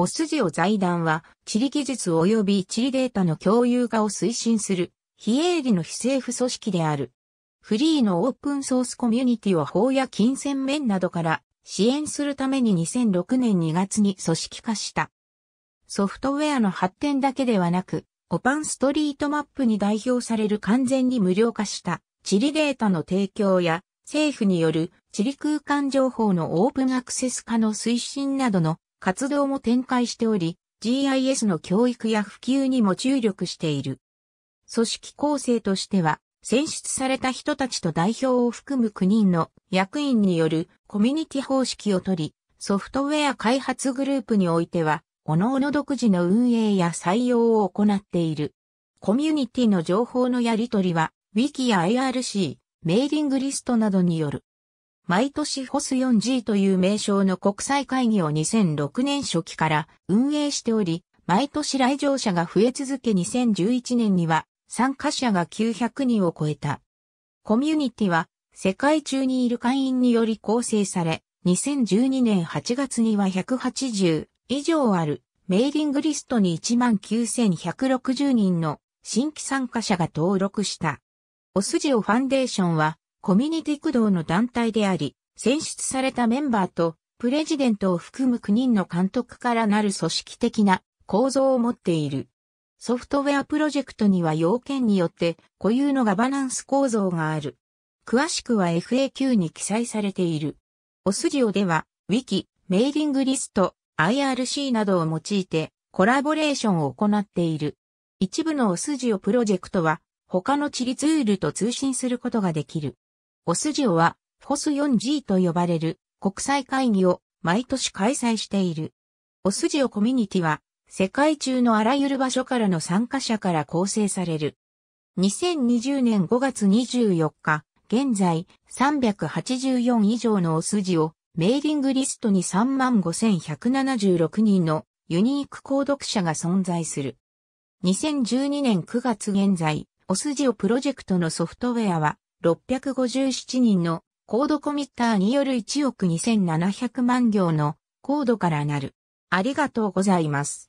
おジを財団は、地理技術及び地理データの共有化を推進する、非営利の非政府組織である。フリーのオープンソースコミュニティを法や金銭面などから支援するために2006年2月に組織化した。ソフトウェアの発展だけではなく、オパンストリートマップに代表される完全に無料化した地理データの提供や政府による地理空間情報のオープンアクセス化の推進などの活動も展開しており、GIS の教育や普及にも注力している。組織構成としては、選出された人たちと代表を含む9人の役員によるコミュニティ方式をとり、ソフトウェア開発グループにおいては、各々独自の運営や採用を行っている。コミュニティの情報のやり取りは、Wiki や i r c メーリングリストなどによる。毎年ホス 4G という名称の国際会議を2006年初期から運営しており、毎年来場者が増え続け2011年には参加者が900人を超えた。コミュニティは世界中にいる会員により構成され、2012年8月には180以上あるメーリングリストに19,160人の新規参加者が登録した。オスジオファンデーションはコミュニティ駆動の団体であり、選出されたメンバーとプレジデントを含む9人の監督からなる組織的な構造を持っている。ソフトウェアプロジェクトには要件によって固有のガバナンス構造がある。詳しくは FAQ に記載されている。オスジオでは、ウィキ、メーリングリスト、IRC などを用いてコラボレーションを行っている。一部のオスジオプロジェクトは他の地理ツールと通信することができる。オスジオは、フォス 4G と呼ばれる国際会議を毎年開催している。オスジオコミュニティは、世界中のあらゆる場所からの参加者から構成される。2020年5月24日、現在384以上のオスジオ、メーリングリストに35,176人のユニーク購読者が存在する。2012年9月現在、オスジオプロジェクトのソフトウェアは657人のコードコミッターによる1億2700万行のコードからなる。ありがとうございます。